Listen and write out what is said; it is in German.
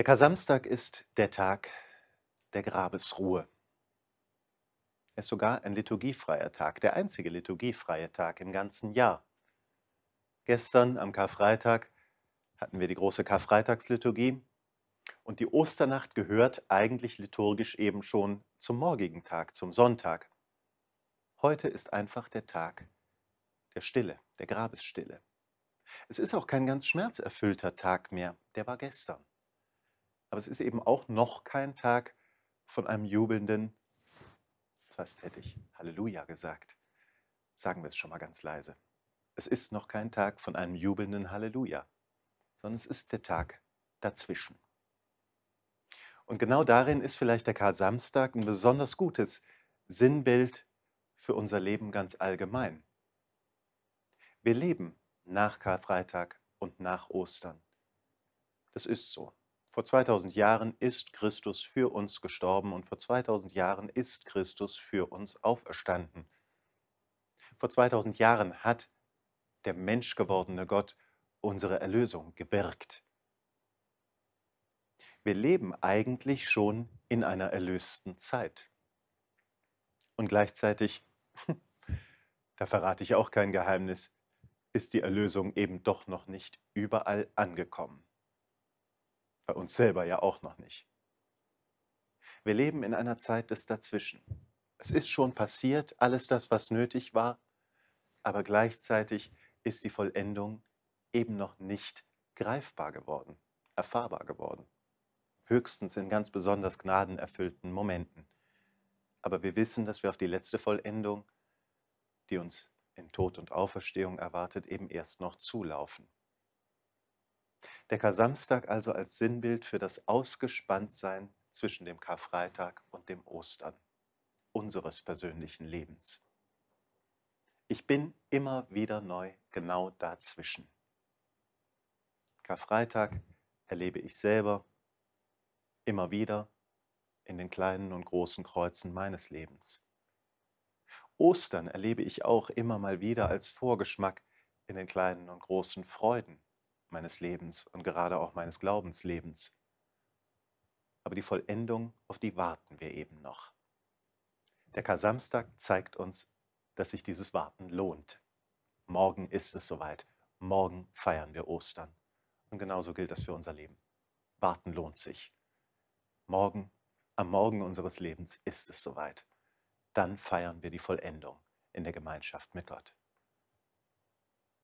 Der Kasamstag ist der Tag der Grabesruhe. Er ist sogar ein liturgiefreier Tag, der einzige liturgiefreie Tag im ganzen Jahr. Gestern am Karfreitag hatten wir die große Karfreitagsliturgie und die Osternacht gehört eigentlich liturgisch eben schon zum morgigen Tag, zum Sonntag. Heute ist einfach der Tag der Stille, der Grabesstille. Es ist auch kein ganz schmerzerfüllter Tag mehr, der war gestern. Aber es ist eben auch noch kein Tag von einem jubelnden, fast hätte ich Halleluja gesagt. Sagen wir es schon mal ganz leise. Es ist noch kein Tag von einem jubelnden Halleluja, sondern es ist der Tag dazwischen. Und genau darin ist vielleicht der Karl Samstag ein besonders gutes Sinnbild für unser Leben ganz allgemein. Wir leben nach Karfreitag und nach Ostern. Das ist so. Vor 2000 Jahren ist Christus für uns gestorben und vor 2000 Jahren ist Christus für uns auferstanden. Vor 2000 Jahren hat der menschgewordene Gott unsere Erlösung gewirkt. Wir leben eigentlich schon in einer erlösten Zeit. Und gleichzeitig, da verrate ich auch kein Geheimnis, ist die Erlösung eben doch noch nicht überall angekommen bei uns selber ja auch noch nicht. Wir leben in einer Zeit des Dazwischen. Es ist schon passiert, alles das, was nötig war, aber gleichzeitig ist die Vollendung eben noch nicht greifbar geworden, erfahrbar geworden. Höchstens in ganz besonders gnadenerfüllten Momenten. Aber wir wissen, dass wir auf die letzte Vollendung, die uns in Tod und Auferstehung erwartet, eben erst noch zulaufen. Der Kasamstag also als Sinnbild für das Ausgespanntsein zwischen dem Karfreitag und dem Ostern unseres persönlichen Lebens. Ich bin immer wieder neu genau dazwischen. Karfreitag erlebe ich selber immer wieder in den kleinen und großen Kreuzen meines Lebens. Ostern erlebe ich auch immer mal wieder als Vorgeschmack in den kleinen und großen Freuden meines Lebens und gerade auch meines Glaubenslebens. Aber die Vollendung, auf die warten wir eben noch. Der Kasamstag zeigt uns, dass sich dieses Warten lohnt. Morgen ist es soweit. Morgen feiern wir Ostern. Und genauso gilt das für unser Leben. Warten lohnt sich. Morgen, am Morgen unseres Lebens ist es soweit. Dann feiern wir die Vollendung in der Gemeinschaft mit Gott.